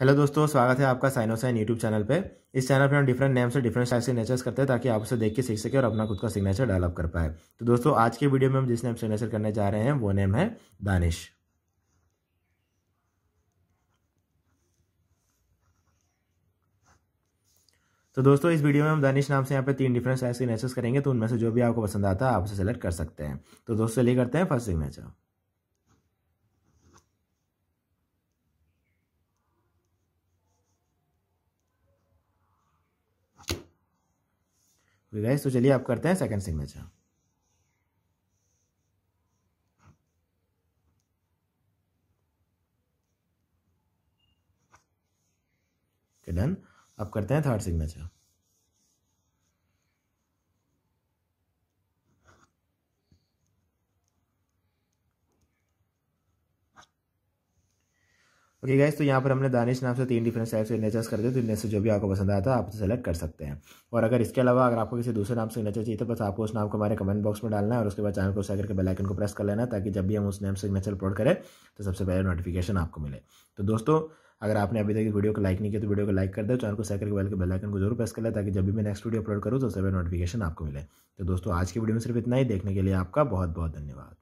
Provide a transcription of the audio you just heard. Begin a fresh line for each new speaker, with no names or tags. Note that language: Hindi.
हेलो दोस्तों स्वागत है आपका साइनोसाइन यूट्यूब चैनल पे इस चैनल पे हम डिफरेंट नेम से डिफरेंट के सिग्नेचर्स करते हैं ताकि आप उसे देख के सीख सके और अपना खुद का सिग्नेचर डेवलप कर पाए तो दोस्तों आज के वीडियो में हम जिस नेम सिग्नेचर करने जा रहे हैं वो नेम है दानिश तो दोस्तों इस वीडियो में हम दानिश नाम से यहाँ पे तीन डिफरेंट के सिग्नेचर्स करेंगे तो उनमें से जो भी आपको पसंद आता है आप उसे सेलेक्ट कर सकते हैं
तो दोस्तों चलिए करते हैं फर्स्ट सिग्नेचर तो चलिए आप करते हैं सेकंड सिग्नेचर
डन अब करते हैं थर्ड सिग्नेचर
ओके गाइस तो यहाँ पर हमने दानिश नाम से तीन डिफरेंट टाइप सिग्नेचर्स कर दिए तो इनमें से जो भी आपको पसंद आया था आप सेलेक्ट कर सकते हैं और अगर इसके अलावा अगर आपको किसी दूसरे नाम से चाहिए तो बस आपको उस नाम को हमारे कमेंट बॉक्स में डालना है और उसके बाद चैनल को सैक करके बेलाइकन को प्रेस कर लेना ताकि जब भी हम उस नाम सिग्नेचर अपलोड करें तो सबसे पहले नोटिफिकेशन आपको मिले तो दोस्तों अगर आपने अभी तक वीडियो को लाइक नहीं किया तो वीडियो को लाइक कर दो चैनल को सैक करके बेलाइकन को जरूर प्रेस कर लें ताकि जब भी मैं नेक्स्ट वीडियो अपलोड करूँ तो उससे नोटिफिकेशन आपको मिले तो दोस्तों आज की वीडियो में सिर्फ इतना ही देखने के लिए आपका बहुत बहुत धन्यवाद